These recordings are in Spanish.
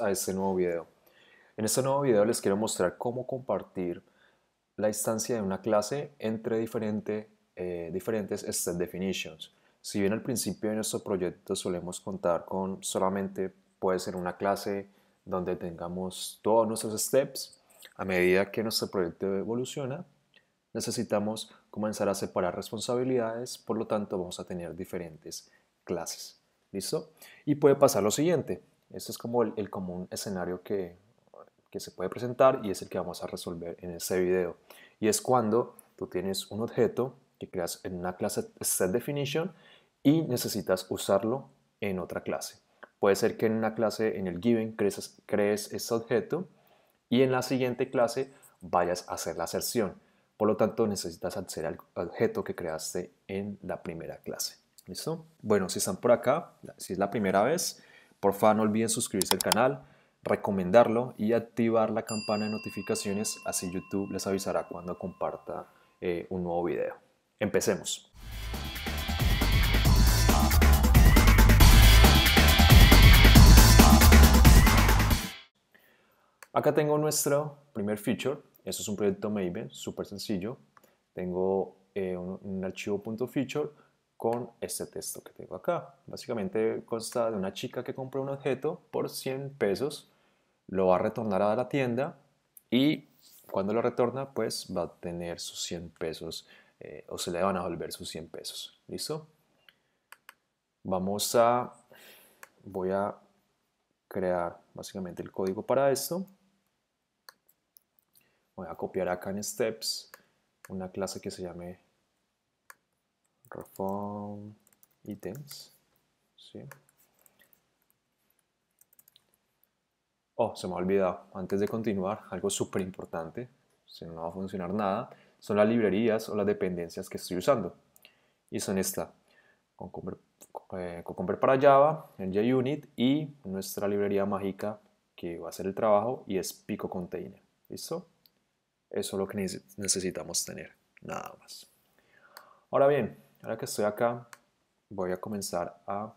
a este nuevo video. En este nuevo video les quiero mostrar cómo compartir la instancia de una clase entre diferente, eh, diferentes Step Definitions. Si bien al principio de nuestro proyecto solemos contar con solamente puede ser una clase donde tengamos todos nuestros steps, a medida que nuestro proyecto evoluciona, necesitamos comenzar a separar responsabilidades, por lo tanto vamos a tener diferentes clases. ¿Listo? Y puede pasar lo siguiente. Este es como el, común escenario que, se puede presentar y es el que vamos a resolver en este video. Y es cuando tú tienes un objeto que creas en una clase set definition y necesitas usarlo en otra clase. Puede ser que en una clase, en el given, crees, crees ese objeto y en la siguiente clase vayas a hacer la aserción. Por lo tanto, necesitas hacer el objeto que creaste en la primera clase. ¿Listo? Bueno, si están por acá, si es la primera vez, por favor no olviden suscribirse al canal, recomendarlo y activar la campana de notificaciones, así YouTube les avisará cuando comparta eh, un nuevo video. Empecemos. Acá tengo nuestro primer feature. Esto es un proyecto Maven, súper sencillo. Tengo eh, un, un archivo .feature con este texto que tengo acá. Básicamente consta de una chica que compra un objeto por 100 pesos, lo va a retornar a la tienda y cuando lo retorna pues va a tener sus 100 pesos eh, o se le van a volver sus 100 pesos. ¿Listo? Vamos a... voy a crear básicamente el código para esto. Voy a copiar acá en Steps una clase que se llame reform items. Oh, se me ha olvidado, antes de continuar, algo súper importante, si no va a funcionar nada, son las librerías o las dependencias que estoy usando. Y son esta, con eh, para Java, JUnit y nuestra librería mágica que va a hacer el trabajo y es Pico Container. ¿Listo? Eso es lo que necesitamos tener, nada más. Ahora bien, Ahora que estoy acá, voy a comenzar a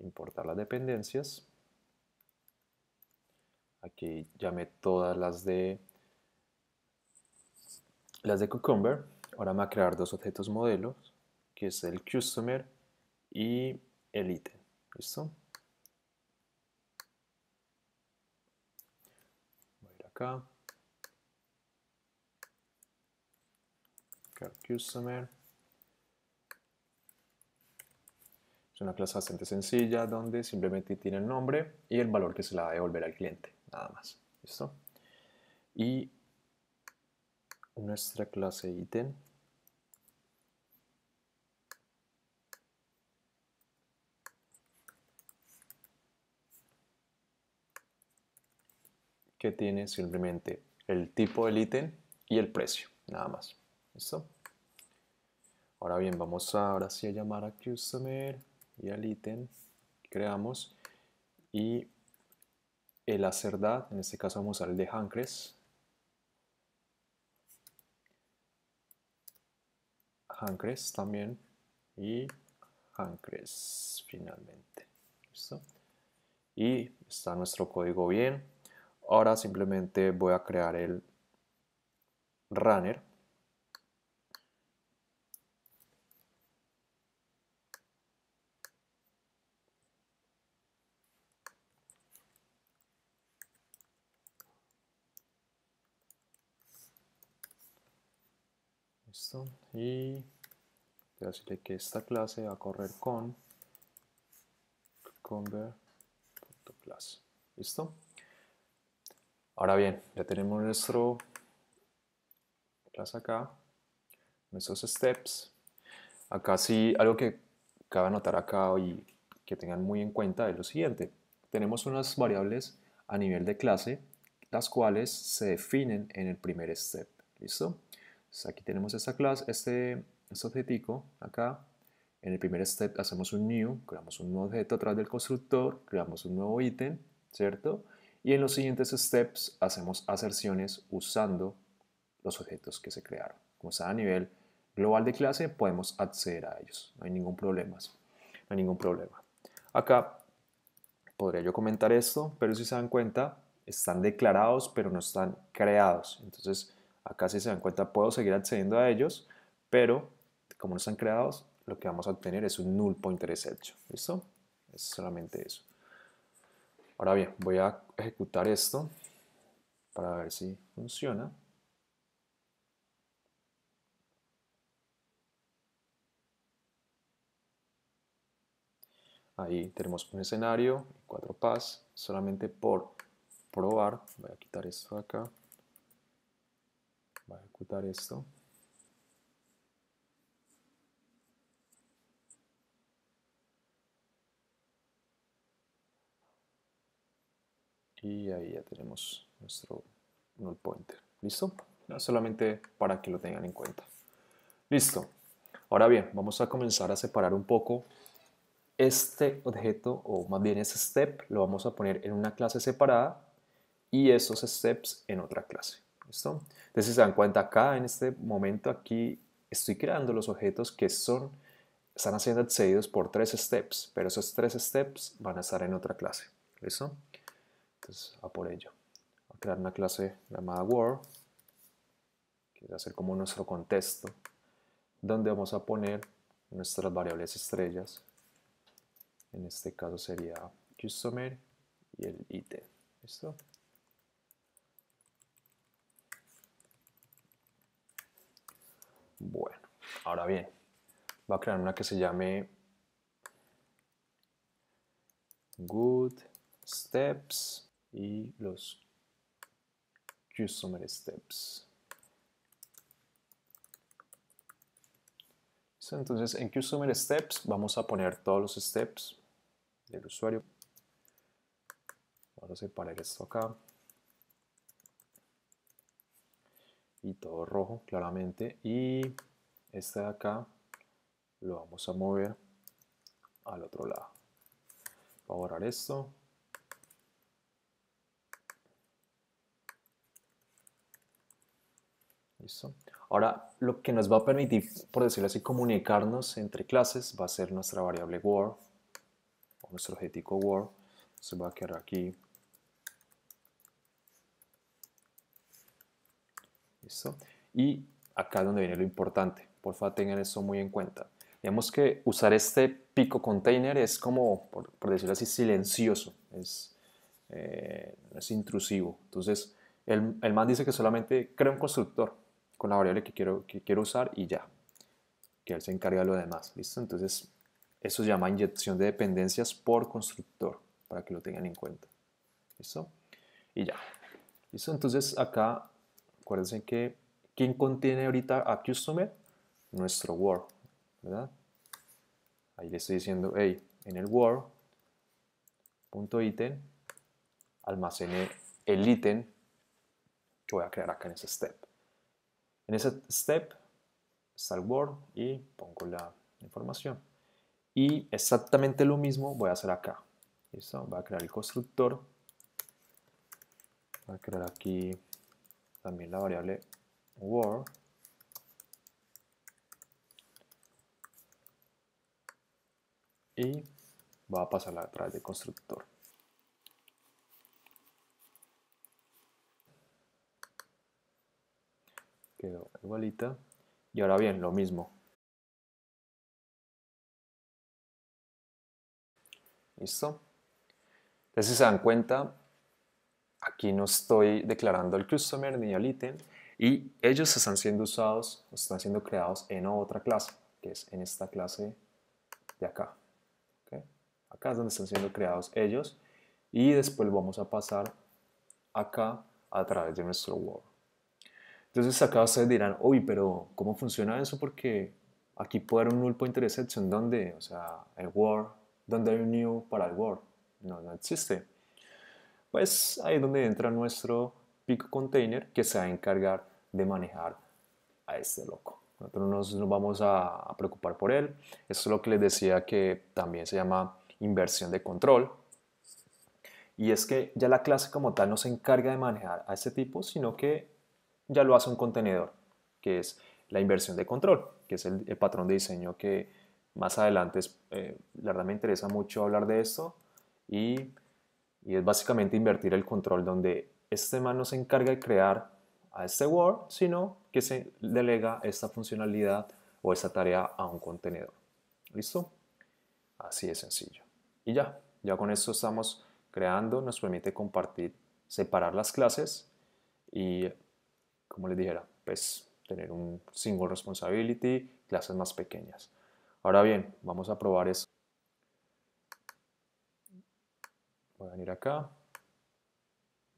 importar las dependencias. Aquí llamé todas las de las de Cucumber. Ahora me va a crear dos objetos modelos, que es el Customer y el Item. ¿Listo? Voy a ir acá. Customer. Es una clase bastante sencilla donde simplemente tiene el nombre y el valor que se la va a devolver al cliente, nada más. ¿Listo? Y nuestra clase ítem que tiene simplemente el tipo del ítem y el precio, nada más. ¿Listo? Ahora bien, vamos ahora sí a llamar a customer y al ítem, creamos y el acerdad, en este caso vamos al de Hankres. Hankres también y Hankres finalmente. ¿Listo? Y está nuestro código bien. Ahora simplemente voy a crear el runner Y voy a decirle que esta clase va a correr con conver.class. ¿Listo? Ahora bien, ya tenemos nuestro clase acá, nuestros steps. Acá sí, algo que cabe anotar acá y que tengan muy en cuenta es lo siguiente. Tenemos unas variables a nivel de clase, las cuales se definen en el primer step. ¿Listo? aquí tenemos esta clase, este, este objetico acá. En el primer step hacemos un new, creamos un nuevo objeto a través del constructor, creamos un nuevo ítem, ¿cierto? Y en los siguientes steps hacemos aserciones usando los objetos que se crearon. Como sea a nivel global de clase, podemos acceder a ellos. No hay ningún problema. No hay ningún problema. Acá podría yo comentar esto, pero si se dan cuenta, están declarados, pero no están creados. Entonces, Acá si se dan cuenta puedo seguir accediendo a ellos, pero como no están creados, lo que vamos a obtener es un null pointer exception. ¿Listo? Es solamente eso. Ahora bien, voy a ejecutar esto para ver si funciona. Ahí tenemos un escenario, cuatro pas, solamente por probar, voy a quitar esto de acá, va a ejecutar esto. Y ahí ya tenemos nuestro null pointer. ¿Listo? No, solamente para que lo tengan en cuenta. Listo. Ahora bien, vamos a comenzar a separar un poco este objeto, o más bien ese step, lo vamos a poner en una clase separada y esos steps en otra clase. ¿Listo? Entonces se dan cuenta acá, en este momento aquí, estoy creando los objetos que son, están siendo accedidos por tres steps, pero esos tres steps van a estar en otra clase. ¿Listo? Entonces, a por ello. Voy a crear una clase llamada Word, que va a ser como nuestro contexto, donde vamos a poner nuestras variables estrellas. En este caso sería customer y el item. ¿Listo? Bueno, ahora bien, va a crear una que se llame good steps y los customer steps. Entonces en customer steps vamos a poner todos los steps del usuario. Vamos a separar esto acá. y todo rojo claramente y este de acá lo vamos a mover al otro lado ahora borrar esto ahora lo que nos va a permitir por decirlo así comunicarnos entre clases va a ser nuestra variable word o nuestro objetivo word se va a quedar aquí ¿Listo? Y acá es donde viene lo importante. Por favor, tengan eso muy en cuenta. Digamos que usar este pico container es como, por, decirlo así, silencioso. Es, eh, es intrusivo. Entonces, el, el, man dice que solamente crea un constructor con la variable que quiero, que quiero usar y ya. Que él se encarga de lo demás. ¿Listo? Entonces, eso se llama inyección de dependencias por constructor, para que lo tengan en cuenta. ¿Listo? Y ya. ¿Listo? Entonces, acá Acuérdense que ¿quién contiene ahorita a Customer? Nuestro Word, ¿verdad? Ahí le estoy diciendo, hey, en el Word, punto el ítem que voy a crear acá en ese step. En ese step está el Word y pongo la información. Y exactamente lo mismo voy a hacer acá. ¿Listo? Voy a crear el constructor. Voy a crear aquí también la variable word y va a pasarla a través del constructor. Quedó igualita. Y ahora bien, lo mismo. ¿Listo? Entonces, si se dan cuenta, aquí no estoy declarando el customer ni el ítem y ellos están siendo usados, están siendo creados en otra clase, que es en esta clase de acá. Acá es donde están siendo creados ellos y después vamos a pasar acá a través de nuestro Word. Entonces acá ustedes dirán, uy, pero ¿cómo funciona eso? Porque aquí puede haber un null pointer exception, ¿dónde? O sea, el Word, donde hay un new para el Word? No, no existe pues ahí es donde entra nuestro pick container que se va a encargar de manejar a este loco. Nosotros no nos vamos a, preocupar por él. Eso es lo que les decía que también se llama inversión de control. Y es que ya la clase como tal no se encarga de manejar a este tipo, sino que ya lo hace un contenedor, que es la inversión de control, que es el, patrón de diseño que más adelante es, eh, la verdad me interesa mucho hablar de esto y y es básicamente invertir el control donde este man no se encarga de crear a este Word, sino que se delega esta funcionalidad o esta tarea a un contenedor. ¿Listo? Así de sencillo. Y ya, ya con esto estamos creando, nos permite compartir, separar las clases y, como les dijera, pues tener un single responsibility, clases más pequeñas. Ahora bien, vamos a probar eso. Voy a venir acá.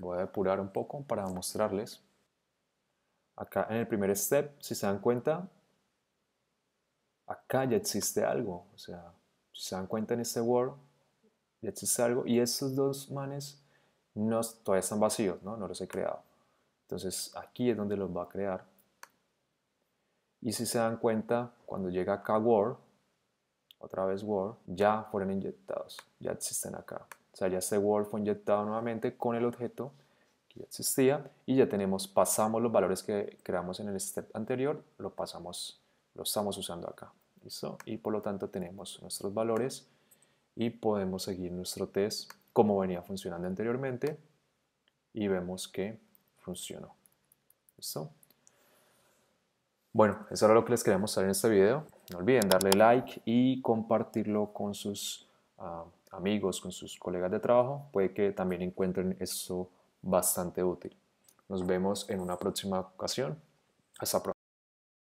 Voy a depurar un poco para mostrarles. Acá en el primer step, si se dan cuenta, acá ya existe algo. O sea, si se dan cuenta en este Word, ya existe algo. Y esos dos manes no, todavía están vacíos, ¿no? No los he creado. Entonces aquí es donde los va a crear. Y si se dan cuenta, cuando llega acá Word, otra vez Word, ya fueron inyectados, ya existen acá. O sea, ya este word fue inyectado nuevamente con el objeto que ya existía y ya tenemos, pasamos los valores que creamos en el step anterior, lo pasamos, lo estamos usando acá. ¿Listo? Y por lo tanto tenemos nuestros valores y podemos seguir nuestro test como venía funcionando anteriormente y vemos que funcionó. ¿Listo? Bueno, eso era lo que les quería mostrar en este video. No olviden darle like y compartirlo con sus amigos, con sus colegas de trabajo, puede que también encuentren eso bastante útil. Nos vemos en una próxima ocasión. Hasta pronto.